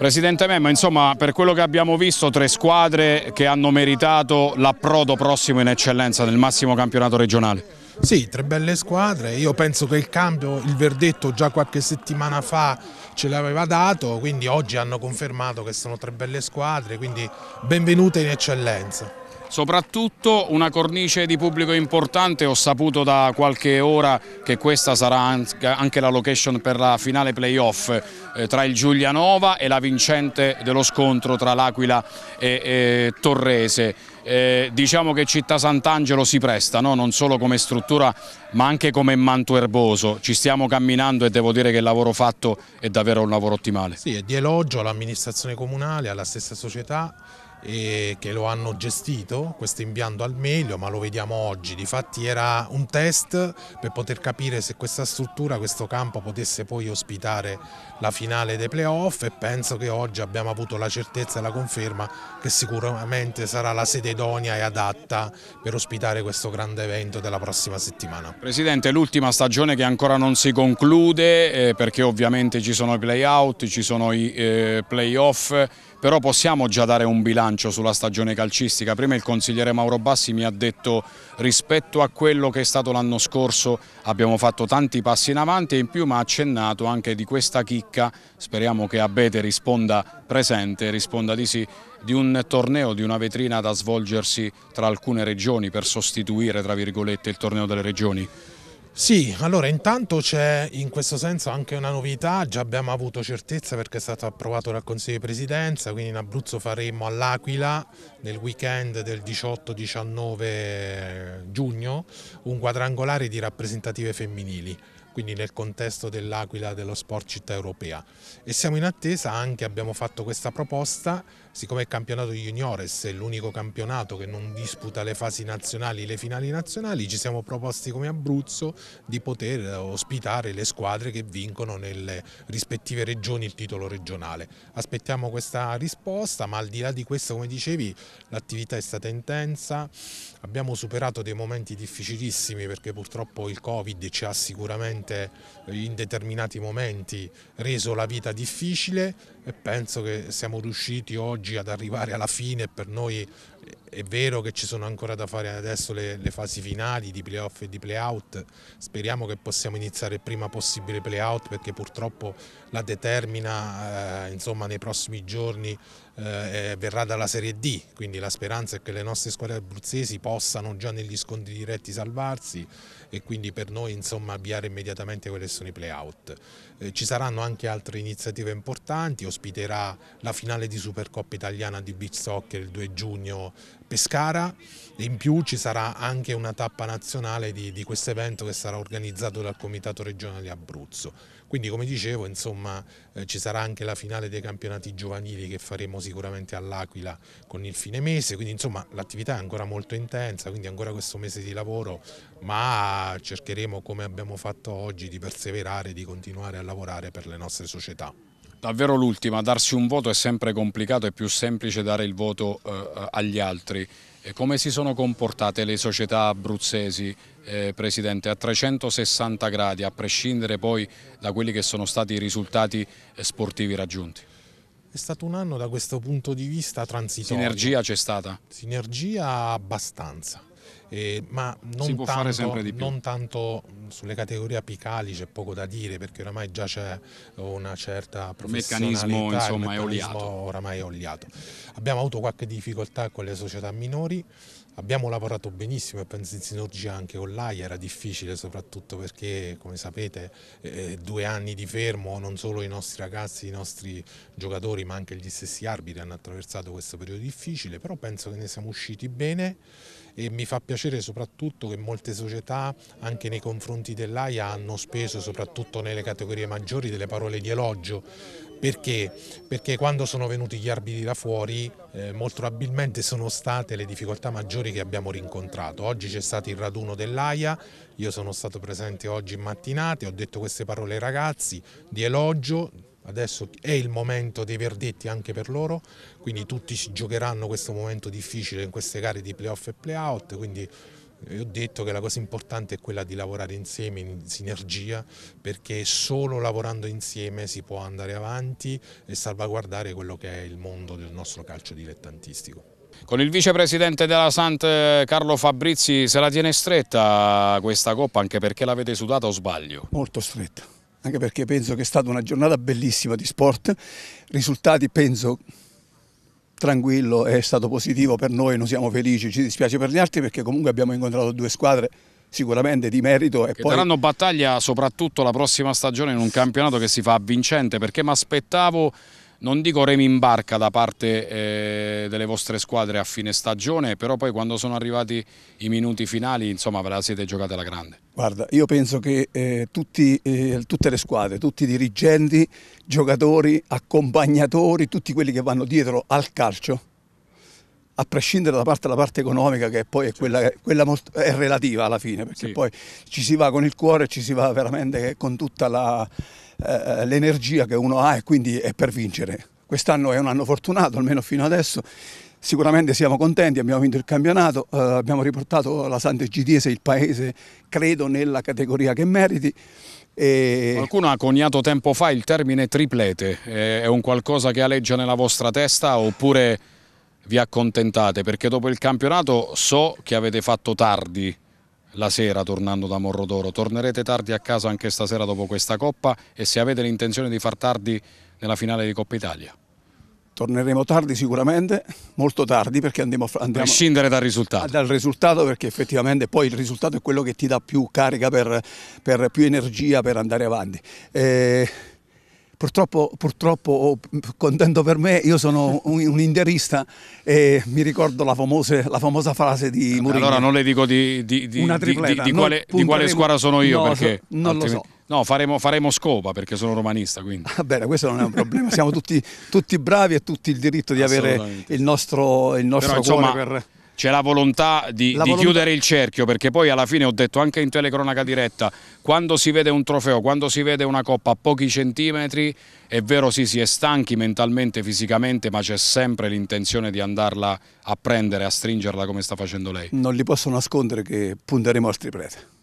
Presidente Memmo, insomma per quello che abbiamo visto tre squadre che hanno meritato l'approdo prossimo in eccellenza nel massimo campionato regionale. Sì, tre belle squadre, io penso che il cambio, il verdetto già qualche settimana fa ce l'aveva dato, quindi oggi hanno confermato che sono tre belle squadre, quindi benvenute in eccellenza soprattutto una cornice di pubblico importante, ho saputo da qualche ora che questa sarà anche la location per la finale playoff eh, tra il Giulianova e la vincente dello scontro tra l'Aquila e, e Torrese. Eh, diciamo che Città Sant'Angelo si presta no? non solo come struttura ma anche come manto erboso ci stiamo camminando e devo dire che il lavoro fatto è davvero un lavoro ottimale Sì, è di elogio all'amministrazione comunale alla stessa società che lo hanno gestito questo impianto al meglio, ma lo vediamo oggi. Difatti era un test per poter capire se questa struttura, questo campo potesse poi ospitare la finale dei playoff e penso che oggi abbiamo avuto la certezza e la conferma che sicuramente sarà la sede idonea e adatta per ospitare questo grande evento della prossima settimana. Presidente, l'ultima stagione che ancora non si conclude eh, perché ovviamente ci sono i playout, ci sono i eh, playoff però possiamo già dare un bilancio sulla stagione calcistica. Prima il consigliere Mauro Bassi mi ha detto rispetto a quello che è stato l'anno scorso abbiamo fatto tanti passi in avanti e in più mi ha accennato anche di questa chicca, speriamo che Abete risponda presente, risponda di sì, di un torneo, di una vetrina da svolgersi tra alcune regioni per sostituire tra virgolette il torneo delle regioni. Sì, allora intanto c'è in questo senso anche una novità, già abbiamo avuto certezza perché è stato approvato dal Consiglio di Presidenza, quindi in Abruzzo faremo all'Aquila nel weekend del 18-19 giugno un quadrangolare di rappresentative femminili quindi nel contesto dell'Aquila dello Sport Città Europea. E siamo in attesa anche, abbiamo fatto questa proposta siccome il campionato juniores è l'unico campionato che non disputa le fasi nazionali, le finali nazionali, ci siamo proposti come Abruzzo di poter ospitare le squadre che vincono nelle rispettive regioni il titolo regionale. Aspettiamo questa risposta, ma al di là di questo, come dicevi, l'attività è stata intensa, abbiamo superato dei momenti difficilissimi perché purtroppo il Covid ci ha sicuramente in determinati momenti reso la vita difficile, e penso che siamo riusciti oggi ad arrivare alla fine per noi è vero che ci sono ancora da fare adesso le, le fasi finali di playoff e di playout, speriamo che possiamo iniziare il prima possibile playout perché purtroppo la determina eh, insomma, nei prossimi giorni eh, verrà dalla Serie D, quindi la speranza è che le nostre squadre abruzzesi possano già negli scontri diretti salvarsi e quindi per noi insomma, avviare immediatamente quelli che sono i playout. Eh, ci saranno anche altre iniziative importanti, ospiterà la finale di Supercoppa italiana di beach soccer il 2 giugno Pescara e in più ci sarà anche una tappa nazionale di, di questo evento che sarà organizzato dal Comitato Regionale Abruzzo. Quindi come dicevo insomma, eh, ci sarà anche la finale dei campionati giovanili che faremo sicuramente all'Aquila con il fine mese, quindi insomma l'attività è ancora molto intensa, quindi ancora questo mese di lavoro, ma cercheremo come abbiamo fatto oggi di perseverare, di continuare a lavorare per le nostre società. Davvero l'ultima, darsi un voto è sempre complicato, è più semplice dare il voto eh, agli altri. E come si sono comportate le società abruzzesi, eh, Presidente, a 360 gradi, a prescindere poi da quelli che sono stati i risultati eh, sportivi raggiunti? È stato un anno da questo punto di vista transitorio. Sinergia c'è stata? Sinergia abbastanza eh, ma non tanto, non tanto, mm, sulle categorie apicali c'è poco da dire perché oramai già c'è una certa professionalità meccanismo, insomma, il meccanismo è oramai è oliato abbiamo avuto qualche difficoltà con le società minori Abbiamo lavorato benissimo e penso in sinergia anche con l'AI, era difficile soprattutto perché come sapete eh, eh, due anni di fermo non solo i nostri ragazzi, i nostri giocatori ma anche gli stessi arbitri hanno attraversato questo periodo difficile, però penso che ne siamo usciti bene e mi fa piacere piacere soprattutto che molte società anche nei confronti dell'AIA hanno speso soprattutto nelle categorie maggiori delle parole di elogio perché? Perché quando sono venuti gli arbitri da fuori eh, molto probabilmente sono state le difficoltà maggiori che abbiamo rincontrato. Oggi c'è stato il raduno dell'AIA, io sono stato presente oggi in mattinate, ho detto queste parole ai ragazzi di elogio, Adesso è il momento dei verdetti anche per loro, quindi tutti si giocheranno questo momento difficile in queste gare di playoff e playout, quindi io ho detto che la cosa importante è quella di lavorare insieme in sinergia perché solo lavorando insieme si può andare avanti e salvaguardare quello che è il mondo del nostro calcio dilettantistico. Con il vicepresidente della Sant eh, Carlo Fabrizi se la tiene stretta questa coppa anche perché l'avete sudata o sbaglio? Molto stretta anche perché penso che è stata una giornata bellissima di sport, risultati penso tranquillo, è stato positivo per noi, noi siamo felici, ci dispiace per gli altri perché comunque abbiamo incontrato due squadre sicuramente di merito. E che poi... daranno battaglia soprattutto la prossima stagione in un campionato che si fa vincente perché mi aspettavo non dico remi in barca da parte eh, delle vostre squadre a fine stagione, però poi quando sono arrivati i minuti finali, insomma, ve la siete giocata la grande. Guarda, io penso che eh, tutti, eh, tutte le squadre, tutti i dirigenti, giocatori, accompagnatori, tutti quelli che vanno dietro al calcio, a prescindere da parte, dalla parte economica che poi è quella, che, quella è relativa alla fine, perché sì. poi ci si va con il cuore, ci si va veramente con tutta eh, l'energia eh, che uno ha e quindi è per vincere. Quest'anno è un anno fortunato, almeno fino adesso. Sicuramente siamo contenti, abbiamo vinto il campionato, eh, abbiamo riportato la Sante Sant'Egidiese, il paese, credo, nella categoria che meriti. E... Qualcuno ha coniato tempo fa il termine triplete, è un qualcosa che aleggia nella vostra testa oppure vi accontentate perché dopo il campionato so che avete fatto tardi la sera tornando da Morrodoro, tornerete tardi a casa anche stasera dopo questa Coppa e se avete l'intenzione di far tardi nella finale di Coppa Italia? Torneremo tardi sicuramente, molto tardi perché andiamo, a prescindere dal risultato. Dal risultato perché effettivamente poi il risultato è quello che ti dà più carica, per, per più energia per andare avanti. E eh, Purtroppo, purtroppo oh, contento per me, io sono un, un interista e mi ricordo la, famose, la famosa frase di Mourinho. Allora non le dico di, di, di, di quale, quale, squadra sono io, no, perché non altrimenti... lo so. No, faremo, faremo, scopa perché sono romanista. Quindi. Ah, bene, questo non è un problema. Siamo tutti, tutti bravi e tutti il diritto di avere il nostro, il nostro Però, cuore insomma, per c'è la volontà di, la di volontà. chiudere il cerchio, perché poi alla fine ho detto anche in telecronaca diretta, quando si vede un trofeo, quando si vede una coppa a pochi centimetri, è vero sì, si è stanchi mentalmente, fisicamente, ma c'è sempre l'intenzione di andarla a prendere, a stringerla come sta facendo lei. Non li posso nascondere che punteremo a striprete.